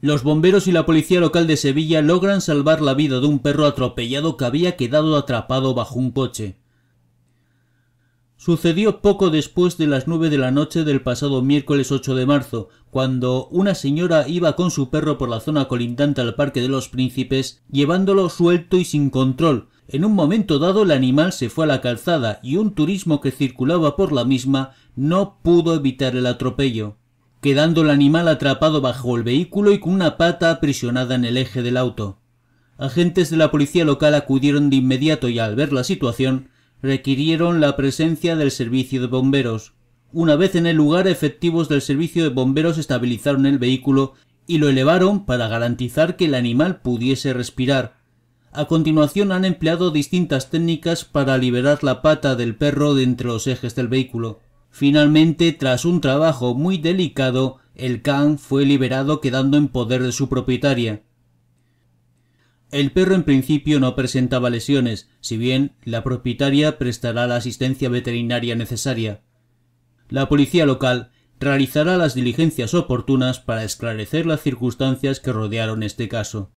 Los bomberos y la policía local de Sevilla logran salvar la vida de un perro atropellado que había quedado atrapado bajo un coche. Sucedió poco después de las nueve de la noche del pasado miércoles 8 de marzo, cuando una señora iba con su perro por la zona colindante al Parque de los Príncipes, llevándolo suelto y sin control. En un momento dado el animal se fue a la calzada y un turismo que circulaba por la misma no pudo evitar el atropello quedando el animal atrapado bajo el vehículo y con una pata aprisionada en el eje del auto. Agentes de la policía local acudieron de inmediato y al ver la situación, requirieron la presencia del servicio de bomberos. Una vez en el lugar, efectivos del servicio de bomberos estabilizaron el vehículo y lo elevaron para garantizar que el animal pudiese respirar. A continuación han empleado distintas técnicas para liberar la pata del perro de entre los ejes del vehículo. Finalmente, tras un trabajo muy delicado, el can fue liberado quedando en poder de su propietaria. El perro en principio no presentaba lesiones, si bien la propietaria prestará la asistencia veterinaria necesaria. La policía local realizará las diligencias oportunas para esclarecer las circunstancias que rodearon este caso.